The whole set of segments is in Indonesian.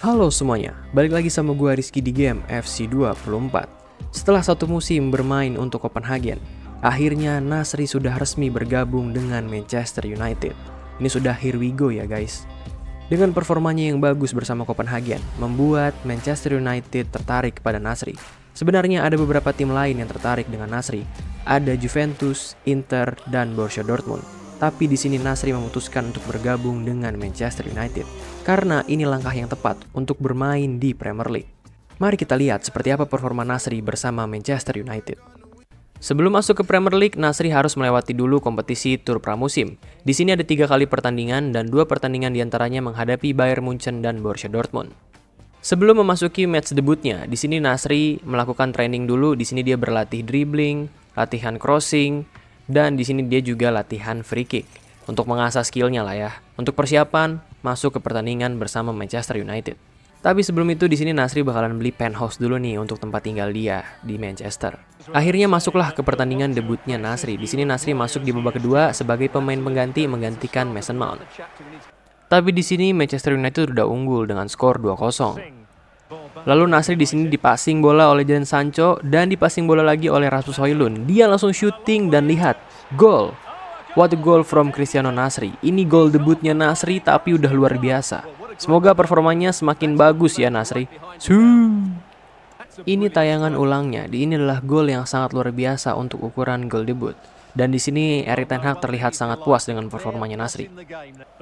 Halo semuanya, balik lagi sama gue Rizky di game FC24. Setelah satu musim bermain untuk Copenhagen, akhirnya Nasri sudah resmi bergabung dengan Manchester United. Ini sudah here we go ya guys. Dengan performanya yang bagus bersama Copenhagen, membuat Manchester United tertarik pada Nasri. Sebenarnya ada beberapa tim lain yang tertarik dengan Nasri. Ada Juventus, Inter, dan Borussia Dortmund. Tapi di sini Nasri memutuskan untuk bergabung dengan Manchester United. Karena ini langkah yang tepat untuk bermain di Premier League. Mari kita lihat seperti apa performa Nasri bersama Manchester United. Sebelum masuk ke Premier League, Nasri harus melewati dulu kompetisi tur pramusim. Di sini ada tiga kali pertandingan dan dua pertandingan diantaranya menghadapi Bayern Munchen dan Borussia Dortmund. Sebelum memasuki match debutnya, di sini Nasri melakukan training dulu. Di sini dia berlatih dribbling, latihan crossing, dan di sini dia juga latihan free kick untuk mengasah skillnya lah ya, untuk persiapan masuk ke pertandingan bersama Manchester United. Tapi sebelum itu di sini Nasri bakalan beli penthouse dulu nih untuk tempat tinggal dia di Manchester. Akhirnya masuklah ke pertandingan debutnya Nasri. Di sini Nasri masuk di babak kedua sebagai pemain pengganti menggantikan Mason Mount. Tapi di sini Manchester United sudah unggul dengan skor 2-0. Lalu Nasri di sini dipasing bola oleh Jadon Sancho dan dipasing bola lagi oleh Rasmus Hoylund. Dia langsung syuting dan lihat, gol. What a goal from Cristiano Nasri. Ini gol debutnya Nasri tapi udah luar biasa. Semoga performanya semakin bagus ya Nasri. Suuuh. Ini tayangan ulangnya. Di ini adalah gol yang sangat luar biasa untuk ukuran gol debut. Dan di sini Erik Ten Hag terlihat sangat puas dengan performanya Nasri.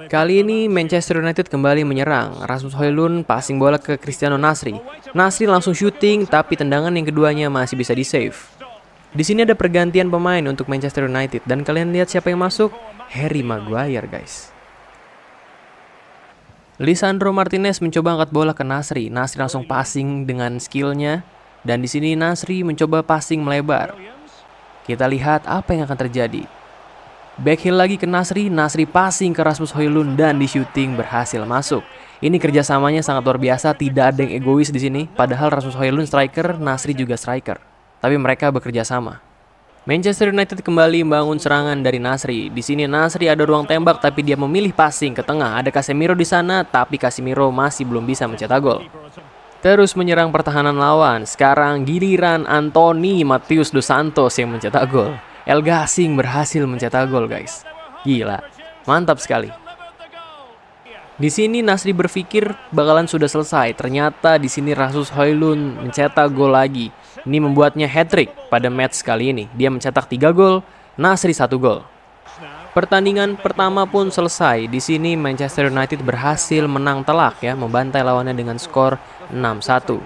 Kali ini Manchester United kembali menyerang. Rasmus Højlund passing bola ke Cristiano Nasri. Nasri langsung shooting, tapi tendangan yang keduanya masih bisa di-save. Di sini ada pergantian pemain untuk Manchester United dan kalian lihat siapa yang masuk? Harry Maguire, guys. Lisandro Martinez mencoba angkat bola ke Nasri. Nasri langsung passing dengan skillnya dan di sini Nasri mencoba passing melebar. Kita lihat apa yang akan terjadi. Backheel lagi ke Nasri, Nasri passing ke Rasmus Hoylund dan di shooting berhasil masuk. Ini kerjasamanya sangat luar biasa, tidak ada yang egois di sini. Padahal Rasmus Hoylund striker, Nasri juga striker tapi mereka bekerja sama. Manchester United kembali membangun serangan dari Nasri. Di sini Nasri ada ruang tembak tapi dia memilih passing ke tengah. Ada Casemiro di sana tapi Casemiro masih belum bisa mencetak gol. Terus menyerang pertahanan lawan. Sekarang giliran Anthony Matius Dos Santos yang mencetak gol. El Gasing berhasil mencetak gol guys. Gila. Mantap sekali. Di sini Nasri berpikir bakalan sudah selesai. Ternyata di sini Rasus Hoylun mencetak gol lagi. Ini membuatnya hat-trick pada match kali ini. Dia mencetak 3 gol, Nasri 1 gol. Pertandingan pertama pun selesai. Di sini Manchester United berhasil menang telak ya, membantai lawannya dengan skor 6-1.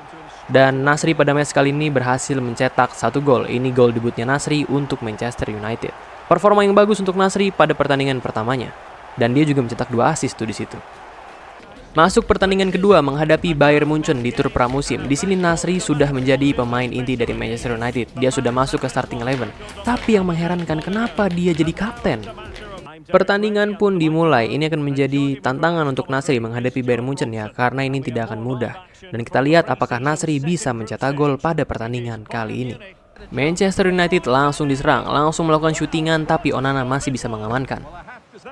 Dan Nasri pada match kali ini berhasil mencetak satu gol. Ini gol debutnya Nasri untuk Manchester United. Performa yang bagus untuk Nasri pada pertandingan pertamanya dan dia juga mencetak dua assist tuh di situ. Masuk pertandingan kedua menghadapi Bayern Munchen di tur pramusim. Di sini Nasri sudah menjadi pemain inti dari Manchester United. Dia sudah masuk ke starting eleven. Tapi yang mengherankan kenapa dia jadi kapten? Pertandingan pun dimulai. Ini akan menjadi tantangan untuk Nasri menghadapi Bayern Munchen ya, karena ini tidak akan mudah. Dan kita lihat apakah Nasri bisa mencetak gol pada pertandingan kali ini. Manchester United langsung diserang, langsung melakukan syutingan tapi Onana masih bisa mengamankan.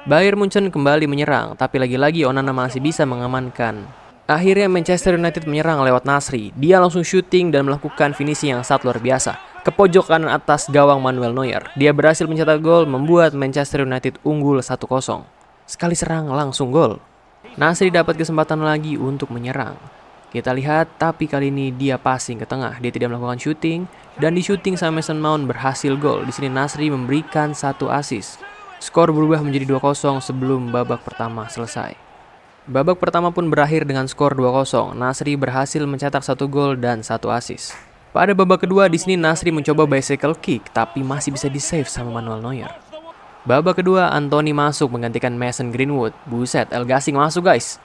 Bayern Munchen kembali menyerang, tapi lagi-lagi Onana masih bisa mengamankan. Akhirnya Manchester United menyerang lewat Nasri. Dia langsung shooting dan melakukan finishing yang sangat luar biasa. Ke pojok kanan atas gawang Manuel Neuer. Dia berhasil mencetak gol membuat Manchester United unggul 1-0. Sekali serang langsung gol. Nasri dapat kesempatan lagi untuk menyerang. Kita lihat, tapi kali ini dia passing ke tengah. Dia tidak melakukan shooting, dan di shooting sama Mason Mount berhasil gol. Di sini Nasri memberikan satu assist. Skor berubah menjadi 2-0 sebelum babak pertama selesai. Babak pertama pun berakhir dengan skor 2-0. Nasri berhasil mencetak satu gol dan satu assist. Pada babak kedua, di sini Nasri mencoba bicycle kick, tapi masih bisa di-save sama Manuel Neuer. Babak kedua, Anthony masuk menggantikan Mason Greenwood. Buset, El Gasing masuk guys.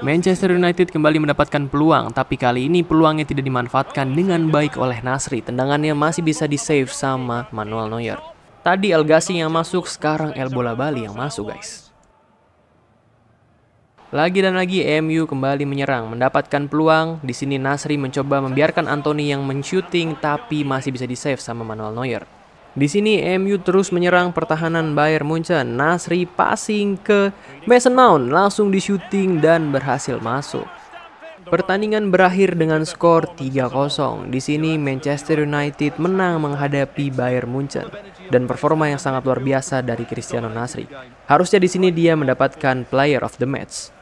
Manchester United kembali mendapatkan peluang, tapi kali ini peluangnya tidak dimanfaatkan dengan baik oleh Nasri. Tendangannya masih bisa di-save sama Manuel Neuer. Tadi El Gassi yang masuk, sekarang El Bola Bali yang masuk guys. Lagi dan lagi MU kembali menyerang, mendapatkan peluang. Di sini Nasri mencoba membiarkan Anthony yang men-shooting tapi masih bisa di-save sama Manuel Neuer. Di sini MU terus menyerang pertahanan Bayern Munchen. Nasri passing ke Mason Mount, langsung di-shooting dan berhasil masuk. Pertandingan berakhir dengan skor 3-0. Di sini Manchester United menang menghadapi Bayern Munchen dan performa yang sangat luar biasa dari Cristiano Nasri. Harusnya di sini dia mendapatkan player of the match.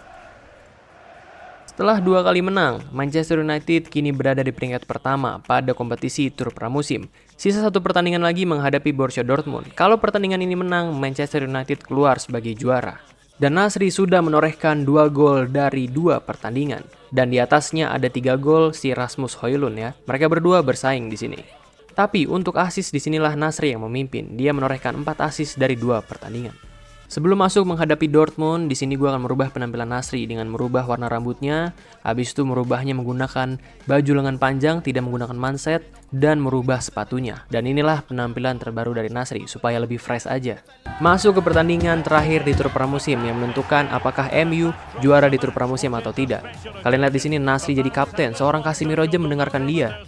Setelah dua kali menang, Manchester United kini berada di peringkat pertama pada kompetisi tur pramusim. Sisa satu pertandingan lagi menghadapi Borussia Dortmund. Kalau pertandingan ini menang, Manchester United keluar sebagai juara dan Nasri sudah menorehkan dua gol dari dua pertandingan. Dan di atasnya ada tiga gol si Rasmus Hoylun ya. Mereka berdua bersaing di sini. Tapi untuk asis disinilah Nasri yang memimpin. Dia menorehkan empat asis dari dua pertandingan. Sebelum masuk menghadapi Dortmund, di sini gue akan merubah penampilan Nasri dengan merubah warna rambutnya, habis itu merubahnya menggunakan baju lengan panjang, tidak menggunakan manset, dan merubah sepatunya. Dan inilah penampilan terbaru dari Nasri, supaya lebih fresh aja. Masuk ke pertandingan terakhir di tur pramusim yang menentukan apakah MU juara di tur pramusim atau tidak. Kalian lihat di sini Nasri jadi kapten, seorang Casemiro aja mendengarkan dia.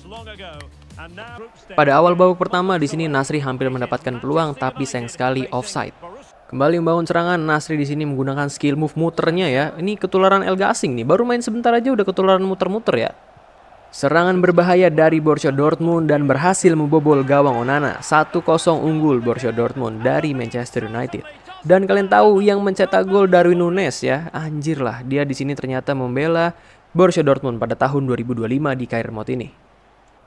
Pada awal babak pertama di sini Nasri hampir mendapatkan peluang tapi sayang sekali offside. Kembali membangun serangan, Nasri di sini menggunakan skill move muternya ya. Ini ketularan El Gasing nih, baru main sebentar aja udah ketularan muter-muter ya. Serangan berbahaya dari Borussia Dortmund dan berhasil membobol gawang Onana. 1-0 unggul Borussia Dortmund dari Manchester United. Dan kalian tahu yang mencetak gol Darwin Nunes ya. Anjir lah, dia di sini ternyata membela Borussia Dortmund pada tahun 2025 di Kairmot ini.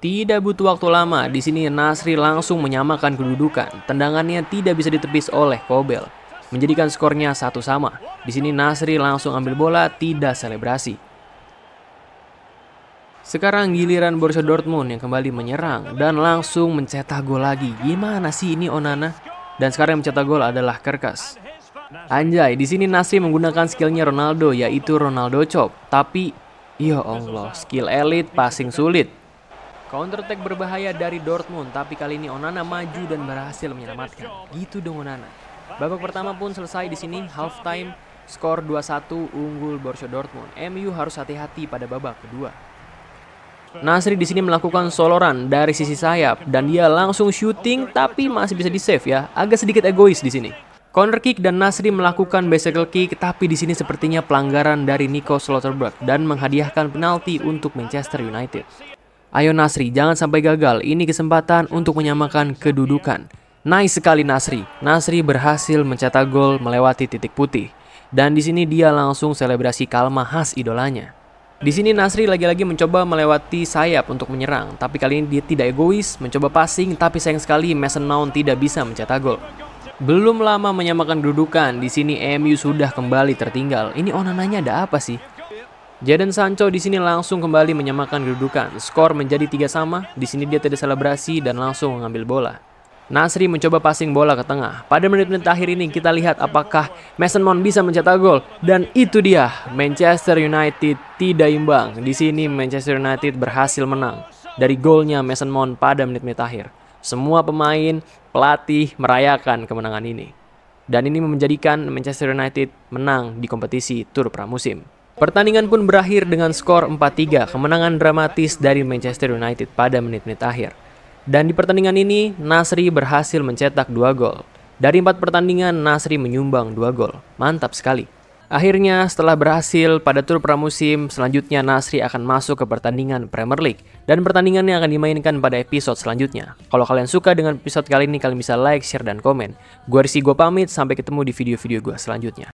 Tidak butuh waktu lama, di sini Nasri langsung menyamakan kedudukan. Tendangannya tidak bisa ditepis oleh Kobel, menjadikan skornya satu sama. Di sini Nasri langsung ambil bola, tidak selebrasi. Sekarang giliran Borussia Dortmund yang kembali menyerang dan langsung mencetak gol lagi. Gimana sih ini Onana? Dan sekarang yang mencetak gol adalah Kerkas. Anjay, di sini Nasri menggunakan skillnya Ronaldo yaitu Ronaldo Chop. Tapi Ya Allah, skill elit passing sulit. Counter attack berbahaya dari Dortmund, tapi kali ini Onana maju dan berhasil menyelamatkan. Gitu dong Onana. Babak pertama pun selesai di sini, half time, skor 2-1 unggul Borussia Dortmund. MU harus hati-hati pada babak kedua. Nasri di sini melakukan soloran dari sisi sayap dan dia langsung shooting, tapi masih bisa di save ya. Agak sedikit egois di sini. Corner kick dan Nasri melakukan bicycle kick tapi di sini sepertinya pelanggaran dari Nico Slotterberg dan menghadiahkan penalti untuk Manchester United. Ayo Nasri, jangan sampai gagal. Ini kesempatan untuk menyamakan kedudukan. Nice sekali Nasri. Nasri berhasil mencetak gol melewati titik putih. Dan di sini dia langsung selebrasi kalma khas idolanya. Di sini Nasri lagi-lagi mencoba melewati sayap untuk menyerang, tapi kali ini dia tidak egois, mencoba passing, tapi sayang sekali Mason Mount tidak bisa mencetak gol. Belum lama menyamakan kedudukan, di sini MU sudah kembali tertinggal. Ini Onananya ada apa sih? Jaden Sancho di sini langsung kembali menyamakan kedudukan. Skor menjadi tiga sama. Di sini dia tidak selebrasi dan langsung mengambil bola. Nasri mencoba passing bola ke tengah. Pada menit-menit akhir ini kita lihat apakah Mason Mount bisa mencetak gol dan itu dia Manchester United tidak imbang. Di sini Manchester United berhasil menang dari golnya Mason Mount pada menit-menit akhir. Semua pemain, pelatih merayakan kemenangan ini. Dan ini menjadikan Manchester United menang di kompetisi tur pramusim. Pertandingan pun berakhir dengan skor 4-3, kemenangan dramatis dari Manchester United pada menit-menit akhir. Dan di pertandingan ini, Nasri berhasil mencetak 2 gol. Dari 4 pertandingan, Nasri menyumbang 2 gol. Mantap sekali. Akhirnya, setelah berhasil pada tur pramusim, selanjutnya Nasri akan masuk ke pertandingan Premier League. Dan pertandingannya akan dimainkan pada episode selanjutnya. Kalau kalian suka dengan episode kali ini, kalian bisa like, share, dan komen. Gue Rizky, gue pamit. Sampai ketemu di video-video gue selanjutnya.